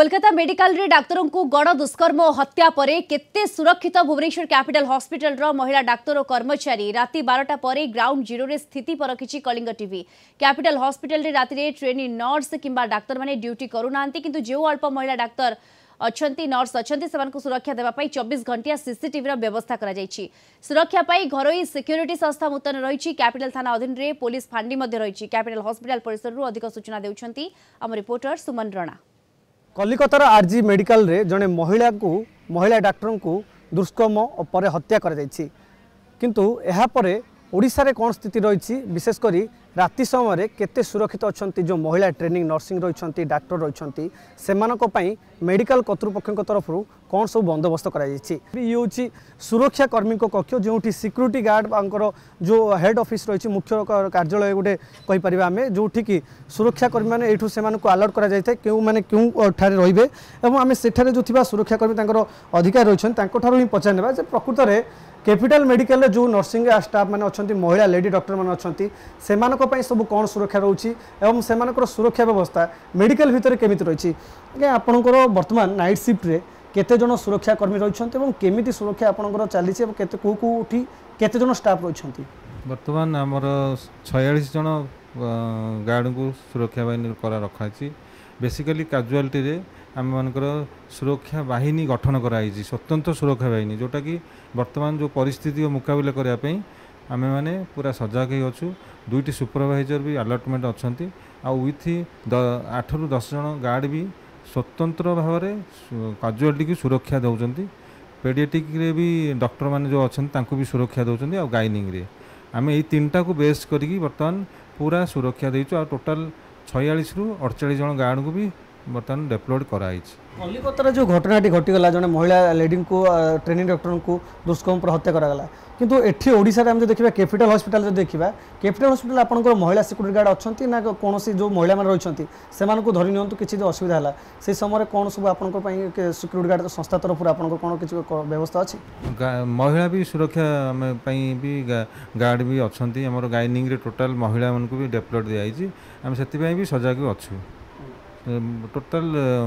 কলকাতা মেডিকালে ডাক্তারঙ্কু গণ দুষ্কর্ম ও হত্যা পরে কেতে সুরক্ষিত ভুবনেশ্বর ক্যাপিটাল হসপিটালর মহিলা ডাক্তার ও কর্মচারী রাতে বারোটা পরে গ্রাউন্ড জিরোরে স্থিতি পরখিছি কলিঙ্গ টিভি ক্যাপিটাল হসপিটালে রাতে ট্রেনি নর্স কিংবা ডাক্তার মানে ডিউটি করুনা কিন্তু যে অল্প মহিলা ডাক্তার অনেক নর্স অনেক সে সুরক্ষা দেওয়া চব্বিশ ঘণ্টিয়া সিসিটিভির ব্যবস্থা করা সুরক্ষা পাই ঘরোই সিক্যুরিটি সংস্থা মুতন রয়েছে ক্যাপিটাল থানা অধীনরে পুলিশ ফাঁডি রয়েছে ক্যাপিটাল হসপিটাল পরিসর অধিক সূচনা দেওয়া আমার রিপোর্টর সুমন রণা କଲିକତାର ଆର୍ ଜି ମେଡ଼ିକାଲରେ ଜଣେ ମହିଳାଙ୍କୁ ମହିଳା ଡାକ୍ତରଙ୍କୁ ଦୁଷ୍କର୍ମ ଓ ପରେ ହତ୍ୟା କରାଯାଇଛି କିନ୍ତୁ ଏହାପରେ ওড়িশার কোণ স্থিতি রয়েছে বিশেষ করে রাতে সময় কেতে সুরক্ষিত অনেক যে মহিলা ট্রেনিং নর্সিং রয়েছেন ডাক্তার রয়েছেন সে মেডিকাল কর্তৃপক্ষ তরফর কোণ সব বন্দোবস্ত করা যাই ইয়ে হচ্ছে সুরক্ষাকর্মী কক্ষ যেটি সিকুরিটি গার্ড তাঁর যে হেড অফিস রয়েছে মুখ্য কার্যালয় গোটে কইপার আমি যেটি কি সুরক্ষাকর্মী মানে এইটু সে আলর্ট করা যাই কেউ মানে কেউ ঠারে রহবে এবং আমি সেঠারে যে সুরক্ষাকর্মী তাঁর অধিকার রয়েছেন তাঁর ঠার হি পচার নেওয়া যে প্রকৃতরে ক্যাপিটাল মেডিকালে যে নর্সিং স্টাফ মানে অনেক মহিলা লেডি ডক্টর মানে অনেক সে সবু কোণ সুরক্ষা রয়েছে এবং সে সুরক্ষা ব্যবস্থা মেডিকাল ভিতরে কেমিতি রয়েছে আজ্ঞা আপনার বর্তমান নাইট সিফ্টরে কেতজন সুরক্ষাকর্মী রয়েছেন এবং কেমিতি সুরক্ষা আপনার চালছে এবং কেতে কেউ কেউটি কেতজন স্টাফ রয়েছেন বর্তমান আমার ছয়াশ জন গার্ডকে সুরক্ষা বাহিনী করা রখা বেসিকালি কাজুয়ালিটি ଆମମାନଙ୍କର ସୁରକ୍ଷା ବାହିନୀ ଗଠନ କରାଯାଇଛି ସ୍ୱତନ୍ତ୍ର ସୁରକ୍ଷା ବାହିନୀ ଯେଉଁଟାକି ବର୍ତ୍ତମାନ ଯେଉଁ ପରିସ୍ଥିତିର ମୁକାବିଲା କରିବା ପାଇଁ ଆମେମାନେ ପୁରା ସଜାଗ ହୋଇଅଛୁ ଦୁଇଟି ସୁପରଭାଇଜର୍ ବି ଆଲଟମେଣ୍ଟ ଅଛନ୍ତି ଆଉ ୱିଥ୍ ଆଠରୁ ଦଶ ଜଣ ଗାର୍ଡ଼ ବି ସ୍ୱତନ୍ତ୍ର ଭାବରେ କାଜୁଆଲିଟିକୁ ସୁରକ୍ଷା ଦେଉଛନ୍ତି ପେଡ଼ିଏଟିକରେ ବି ଡକ୍ଟରମାନେ ଯେଉଁ ଅଛନ୍ତି ତାଙ୍କୁ ବି ସୁରକ୍ଷା ଦେଉଛନ୍ତି ଆଉ ଗାଇନିଂରେ ଆମେ ଏଇ ତିନିଟାକୁ ବେସ୍ କରିକି ବର୍ତ୍ତମାନ ପୁରା ସୁରକ୍ଷା ଦେଇଛୁ ଆଉ ଟୋଟାଲ୍ ଛୟାଳିଶରୁ ଅଡ଼ଚାଳିଶ ଜଣ ଗାର୍ଡ଼ଙ୍କୁ ବି ବର୍ତ୍ତମାନ ଡେପ୍ଲୋଡ଼ କରାଯାଇଛି କଲିକତାରେ ଯେଉଁ ଘଟଣାଟି ଘଟିଗଲା ଜଣେ ମହିଳା ଲେଡ଼ିଙ୍କୁ ଟ୍ରେନିଂ ଡକ୍ଟରଙ୍କୁ ଦୁଷ୍କର୍ମ ହତ୍ୟା କରାଗଲା କିନ୍ତୁ ଏଠି ଓଡ଼ିଶାରେ ଆମେ ଯଦି ଦେଖିବା କ୍ୟାପିଟାଲ ହସ୍ପିଟାଲ ଯଦି ଦେଖିବା କ୍ୟାପିଟାଲ ହସ୍ପିଟାଲ ଆପଣଙ୍କର ମହିଳା ସିକ୍ୟୁରିଟି ଗାର୍ଡ଼ ଅଛନ୍ତି ନା କୌଣସି ଯେଉଁ ମହିଳାମାନେ ରହିଛନ୍ତି ସେମାନଙ୍କୁ ଧରି ନିଅନ୍ତୁ କିଛି ଯଦି ଅସୁବିଧା ହେଲା ସେହି ସମୟରେ କ'ଣ ସବୁ ଆପଣଙ୍କ ପାଇଁ ସିକ୍ୟୁରିଟି ଗାର୍ଡ଼ ସଂସ୍ଥା ତରଫରୁ ଆପଣଙ୍କର କ'ଣ କିଛି ବ୍ୟବସ୍ଥା ଅଛି ମହିଳା ବି ସୁରକ୍ଷା ଆମେ ପାଇଁ ବି ଗାର୍ଡ଼ ବି ଅଛନ୍ତି ଆମର ଗାଇନିଂରେ ଟୋଟାଲ ମହିଳାମାନଙ୍କୁ ବି ଡେଭଲପ୍ ଦିଆଯାଇଛି ଆମେ ସେଥିପାଇଁ ବି ସଜାଗ ଅଛୁ ଟୋଟାଲ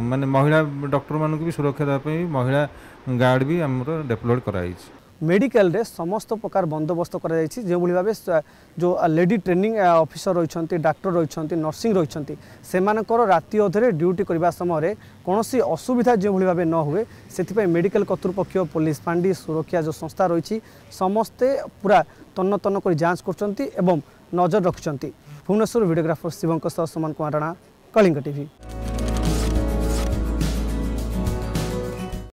ମାନେ ମହିଳା ଡକ୍ଟରମାନଙ୍କୁ ବି ସୁରକ୍ଷା ଦେବା ପାଇଁ ମହିଳା ଗାର୍ଡ଼ ବି ଆମର ଡେଭଲପ୍ କରାଯାଇଛି ମେଡ଼ିକାଲରେ ସମସ୍ତ ପ୍ରକାର ବନ୍ଦୋବସ୍ତ କରାଯାଇଛି ଯେଉଁଭଳି ଭାବେ ଯେଉଁ ଲେଡି ଟ୍ରେନିଂ ଅଫିସର ରହିଛନ୍ତି ଡାକ୍ତର ରହିଛନ୍ତି ନର୍ସିଂ ରହିଛନ୍ତି ସେମାନଙ୍କର ରାତି ଅଧରେ ଡ୍ୟୁଟି କରିବା ସମୟରେ କୌଣସି ଅସୁବିଧା ଯେଉଁଭଳି ଭାବେ ନ ହୁଏ ସେଥିପାଇଁ ମେଡ଼ିକାଲ କର୍ତ୍ତୃପକ୍ଷ ପୋଲିସ ପାଣ୍ଡି ସୁରକ୍ଷା ଯେଉଁ ସଂସ୍ଥା ରହିଛି ସମସ୍ତେ ପୁରା ତନ୍ନ କରି ଯାଞ୍ଚ କରୁଛନ୍ତି ଏବଂ ନଜର ରଖିଛନ୍ତି ଭୁବନେଶ୍ୱର ଭିଡ଼ିଓଗ୍ରାଫର ଶିବଙ୍କ ସହ ସମାନ କୁମାର ରାଣା कलिंग टीवी